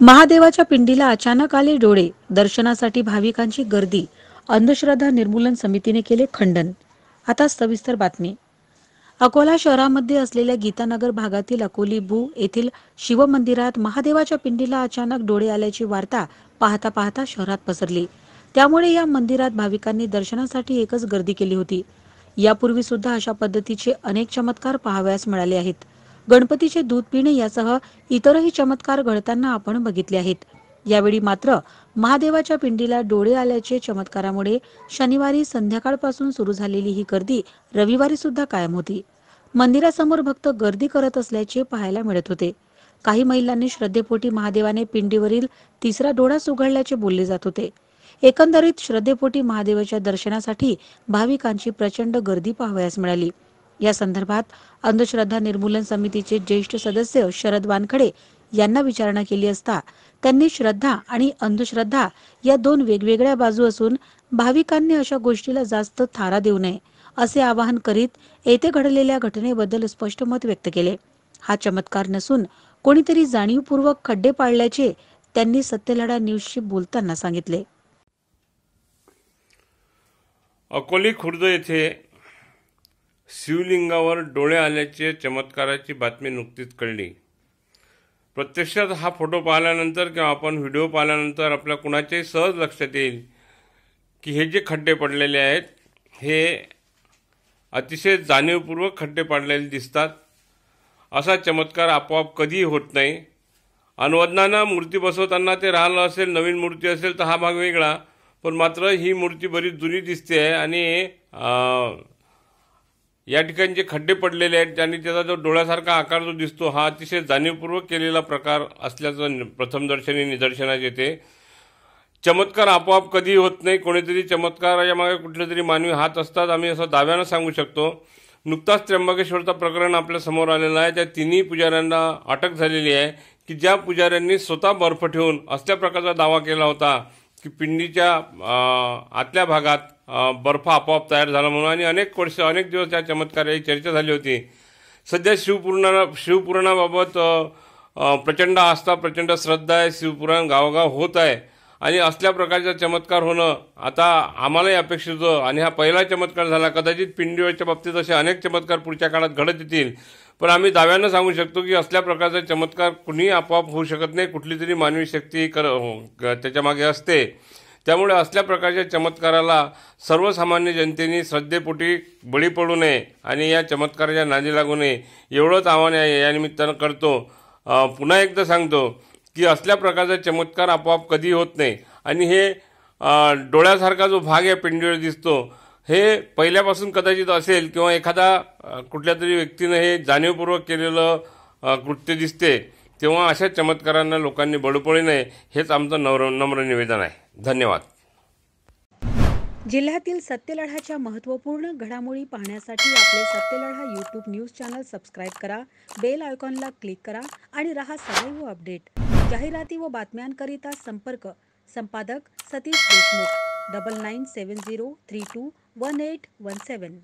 महादेवाच्या पिंडीला अचानक आले डोळे दर्शनासाठी भाविकांची गर्दी अंधश्रद्धा निर्मूलन समितीने केले खंडन आता सविस्तर बातमी अकोला शहरामध्ये असलेल्या गीतानगर भागातील अकोली भू येथील शिवमंदिरात महादेवाच्या पिंडीला अचानक डोळे आल्याची वार्ता पाहता पाहता शहरात पसरली त्यामुळे या मंदिरात भाविकांनी दर्शनासाठी एकच गर्दी केली होती यापूर्वी सुद्धा अशा पद्धतीचे अनेक चमत्कार पाहाव्यास मिळाले आहेत गणपतीचे दूध पिणे यासह इतरही चमत्कार घडताना आपण बघितले आहेत यावेळी मात्र महादेवाच्या पिंडीला डोळे आल्याचे चमत्कारामुळे शनिवारी संध्याकाळपासून सुरू झालेली ही गर्दी रविवारी सुद्धा कायम होती मंदिरासमोर भक्त गर्दी करत असल्याचे पाहायला मिळत होते काही महिलांनी श्रद्धेपोटी महादेवाने पिंडीवरील तिसरा डोळा सुघडल्याचे बोलले जात होते एकंदरीत श्रद्धेपोटी महादेवाच्या दर्शनासाठी भाविकांची प्रचंड गर्दी पाहावयास मिळाली या संदर्भात अंधश्रद्धा निर्मूलन समितीचे ज्येष्ठ सदस्य शरद वानखडे यांना विचारणा केली असता त्यांनी श्रद्धा आणि अंधश्रद्धा या दोन वेगवेगळ्या बाजू असून भाविकांनी अशा गोष्टीला जास्त थारा देऊ नये असे आवाहन करीत येथे घडलेल्या घटनेबद्दल स्पष्ट मत व्यक्त केले हा चमत्कार नसून कोणीतरी जाणीवपूर्वक खड्डे पाळल्याचे त्यांनी सत्यलढा न्यूजशी बोलताना सांगितले अकोली खुर्द येथे शिवलिंगावर डोळे आल्याचे चमत्काराची बातमी नुकतीच कळली प्रत्यक्षात हा फोटो पाहिल्यानंतर किंवा आपण व्हिडिओ पाहिल्यानंतर आपल्या कुणाच्याही सहज लक्षात येईल की हे जे खड्डे पडलेले आहेत हे अतिशय जाणीवपूर्वक खड्डे पडलेले दिसतात असा चमत्कार आपोआप कधीही होत नाही अनुवादनानं मूर्ती बसवताना ते राहिलं असेल नवीन मूर्ती असेल तर हा भाग वेगळा पण मात्र ही मूर्ती बरीच जुनी दिसते आहे आणि या ठिकाणी जे खड्डे पडलेले आहेत आणि त्याचा जो डोळ्यासारखा आकार जो दिसतो हा अतिशय जाणीवपूर्वक केलेला प्रकार असल्याचं प्रथमदर्शनी निदर्शनात येते चमत्कार आपोआप कधी होत नाही कोणीतरी चमत्कार मागे कुठले तरी मानवी हात असतात आम्ही असं दाव्यानं सांगू शकतो नुकताच त्र्यंबकेश्वरचा प्रकरण आपल्या समोर आलेला आहे त्या तिन्ही पुजाऱ्यांना अटक झालेली आहे की ज्या पुजाऱ्यांनी स्वतः बर्फ ठेवून असल्या प्रकारचा दावा केला होता की पिंडीच्या आतल्या भागात बर्फ आपोआप तयार झाला म्हणून आणि अनेक वर्ष अनेक दिवस या चमत्काराची चर्चा झाली होती सध्या शिवपुराणा शिवपुराणाबाबत प्रचंड आस्था प्रचंड श्रद्धा आहे शिवपुराण गावगाव होत आहे आणि असल्या प्रकारचा चमत्कार होणं आता आम्हालाही अपेक्षित होतं आणि हा पहिला चमत्कार झाला कदाचित पिंडीवरच्या बाबतीत असे अनेक चमत्कार पुढच्या काळात घडत येतील पण आम्ही दाव्यानं सांगू शकतो की असल्या प्रकारचा चमत्कार कुणीही आपोआप होऊ शकत नाही कुठली तरी मानवी शक्ती कर हो, त्याच्यामागे असते त्यामुळे असल्या प्रकारच्या चमत्काराला सर्वसामान्य जनतेने श्रद्धेपोटी बळी पडू नये आणि या चमत्काराच्या नादी लागू नये एवढंच आव्हान आहे या निमित्तानं करतो पुन्हा एकदा सांगतो की असल्या प्रकारचा चमत्कार आपोआप कधी होत नाही आणि हे डोळ्यासारखा जो भाग आहे पिंडीवर दिसतो हे पहिल्यापासून कदाचित असेल किंवा एखादा कुठल्या तरी व्यक्तीनं हे जाणीवपूर्वक केलेलं कृत्य दिसते तेव्हा अशा चमत्कारांना लोकांनी बळपळी नये हेच आमचं नम्र नम्र निवेदन आहे धन्यवाद जिल्ह्यातील सत्यलढाच्या महत्त्वपूर्ण घडामोडी पाहण्यासाठी आपले Satyaladha YouTube news channel subscribe करा बेल आयकॉनला क्लिक करा आणि रहा सदैव अपडेट जाहिराती व बातम्यांकरिता संपर्क संपादक Satish Deshmukh double nine seven zero three two one eight one सेवन